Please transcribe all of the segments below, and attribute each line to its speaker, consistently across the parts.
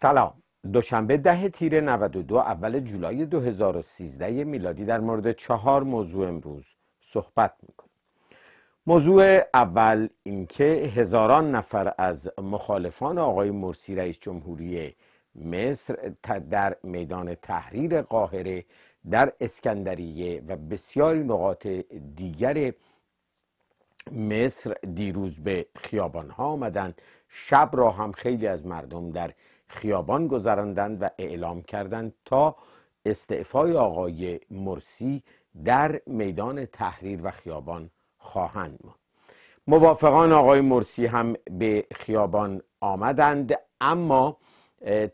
Speaker 1: سلام دوشنبه ده تیر 92 اول جولای 2013 میلادی در مورد چهار موضوع امروز صحبت میکنیم موضوع اول اینکه هزاران نفر از مخالفان آقای مرسی رئیس جمهوری مصر در میدان تحریر قاهره در اسکندریه و بسیاری نقاط دیگر مصر دیروز به خیابان ها آمدند شب را هم خیلی از مردم در خیابان گذراندند و اعلام کردند تا استعفای آقای مرسی در میدان تحریر و خیابان خواهند ماند موافقان آقای مرسی هم به خیابان آمدند اما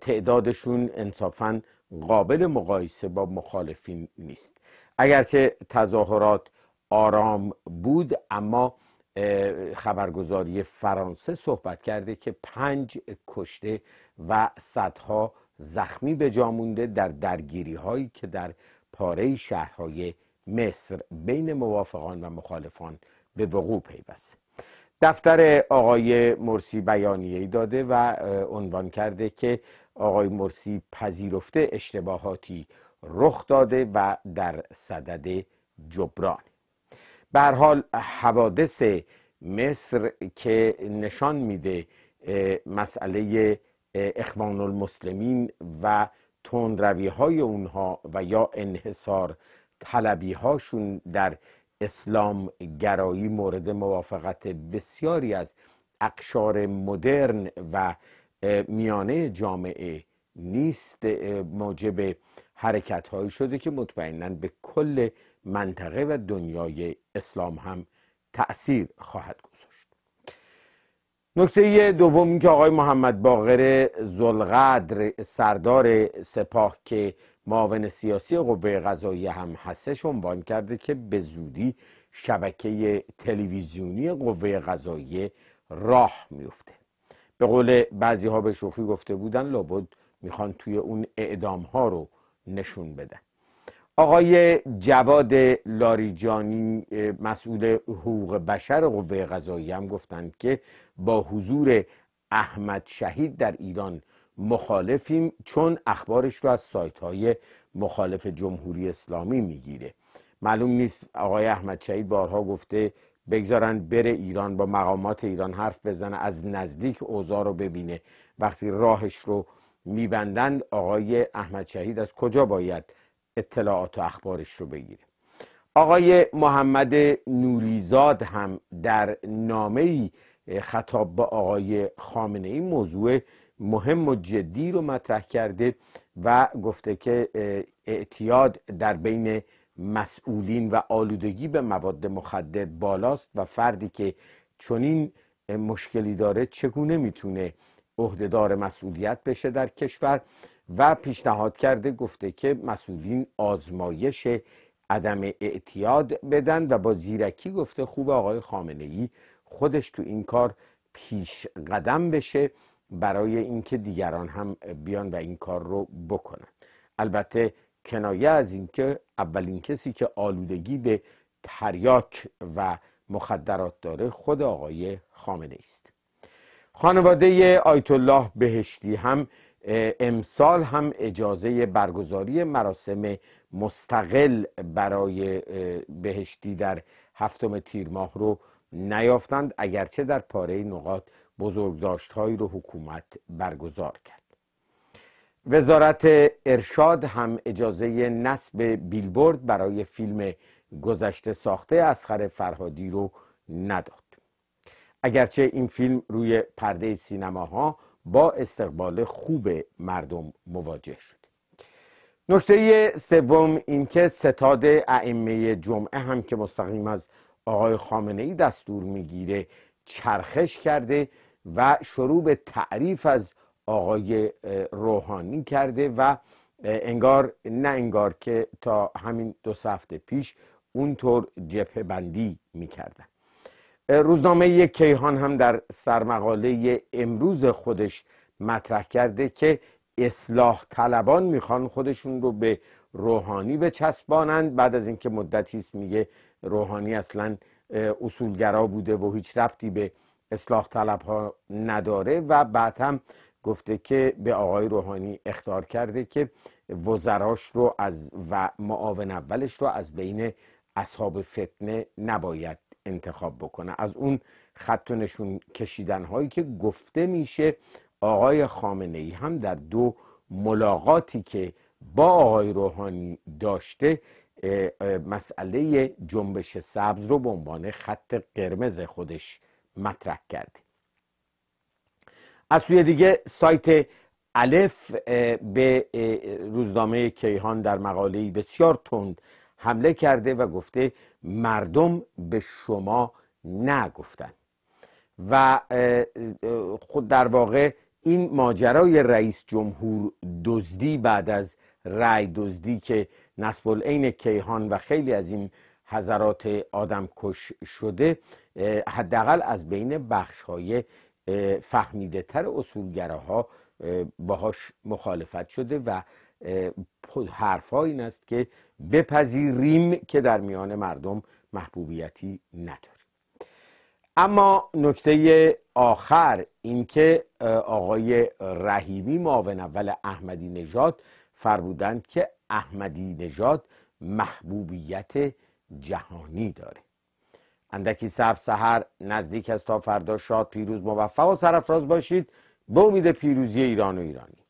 Speaker 1: تعدادشون انصافا قابل مقایسه با مخالفین نیست اگرچه تظاهرات آرام بود اما خبرگزاری فرانسه صحبت کرده که پنج کشته و صدها زخمی به جا مونده در درگیری هایی که در پاره شهرهای مصر بین موافقان و مخالفان به وقوع پیوسته دفتر آقای مرسی بیانیه داده و عنوان کرده که آقای مرسی پذیرفته اشتباهاتی رخ داده و در صدد جبران به حال حوادث مصر که نشان میده مسئله اخوان المسلمین و تندروی های اونها و یا انحصار طلبی هاشون در اسلام گرایی مورد موافقت بسیاری از اقشار مدرن و میانه جامعه نیست موجب حرکت هایی شده که مطمئنا به کل منطقه و دنیای اسلام هم تأثیر خواهد گذاشت نکته دوم که آقای محمد باقر زلقدر سردار سپاه که معاون سیاسی قوه قضایی هم هستش عنوان کرده که به زودی شبکه تلویزیونی قوه قضایی راه میفته به قول بعضی ها به شوخی گفته بودن لابد میخوان توی اون اعدام ها رو نشون بدن آقای جواد لاریجانی مسئول حقوق بشر قوه قضایی هم گفتند که با حضور احمد شهید در ایران مخالفیم چون اخبارش رو از سایت های مخالف جمهوری اسلامی میگیره معلوم نیست آقای احمد شهید بارها گفته بگذارن بره ایران با مقامات ایران حرف بزنه از نزدیک اوضاع رو ببینه وقتی راهش رو میبندند آقای احمد شهید از کجا باید اطلاعات و اخبارش رو بگیره آقای محمد نوریزاد هم در نامه خطاب به آقای خامنه این موضوع مهم و جدی رو مطرح کرده و گفته که اعتیاد در بین مسئولین و آلودگی به مواد مخدر بالاست و فردی که چنین مشکلی داره چگونه میتونه عهدهدار مسئولیت بشه در کشور و پیشنهاد کرده گفته که مسئولین آزمایش عدم اعتیاد بدن و با زیرکی گفته خوب آقای خامنه ای خودش تو این کار پیش قدم بشه برای اینکه دیگران هم بیان و این کار رو بکنن البته کنایه از اینکه اولین کسی که آلودگی به تریاک و مخدرات داره خود آقای خامنه است خانواده آیت الله بهشتی هم امسال هم اجازه برگزاری مراسم مستقل برای بهشتی در هفتم تیر ماه رو نیافتند اگرچه در پاره نقاط بزرگ داشتهایی رو حکومت برگزار کرد وزارت ارشاد هم اجازه نصب بیلبورد برای فیلم گذشته ساخته اسخر فرهادی رو نداد اگرچه این فیلم روی پرده سینماها با استقبال خوب مردم مواجه شد نکته سوم اینکه ستاد ائمه جمعه هم که مستقیم از آقای خامنه ای دستور میگیره چرخش کرده و شروع به تعریف از آقای روحانی کرده و انگار نه انگار که تا همین دو هفته پیش اونطور جبه بندی میکردن روزنامه کیهان هم در سرمقاله امروز خودش مطرح کرده که اصلاح طلبان میخوان خودشون رو به روحانی چسبانند بعد از اینکه مدتی است میگه روحانی اصلا اصولگرا بوده و هیچ ربطی به اصلاح طلب ها نداره و بعد هم گفته که به آقای روحانی اختار کرده که وزراش رو از و معاون اولش رو از بین اصحاب فتنه نباید انتخاب بکنه از اون خط و نشون کشیدن هایی که گفته میشه آقای خامنه ای هم در دو ملاقاتی که با آقای روحانی داشته مسئله جنبش سبز رو به عنوان خط قرمز خودش مطرح کرده از سوی دیگه سایت الف به روزنامه کیهان در مقاله بسیار تند حمله کرده و گفته مردم به شما نگفتن و خود در واقع این ماجرای رئیس جمهور دزدی بعد از رای دزدی که نسب العین کیهان و خیلی از این حضرات آدم کش شده حداقل از بین بخش های فهمیده تر اصولگراها باهاش مخالفت شده و حرفها این است که بپذیریم که در میان مردم محبوبیتی نداریم اما نکته آخر اینکه آقای رحیمی معاون اول احمدی نژاد فرمودند که احمدی نژاد محبوبیت جهانی داره اندکی سب سحر نزدیک است تا فردا شاد پیروز موفق و سرفراز باشید به امید پیروزی ایران و ایرانی